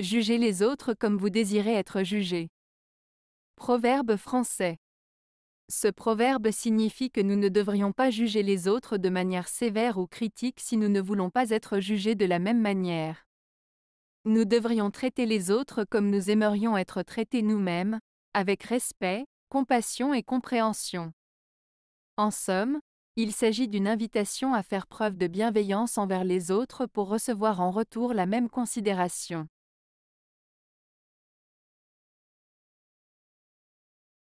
Jugez les autres comme vous désirez être jugés. Proverbe français. Ce proverbe signifie que nous ne devrions pas juger les autres de manière sévère ou critique si nous ne voulons pas être jugés de la même manière. Nous devrions traiter les autres comme nous aimerions être traités nous-mêmes, avec respect, compassion et compréhension. En somme, il s'agit d'une invitation à faire preuve de bienveillance envers les autres pour recevoir en retour la même considération.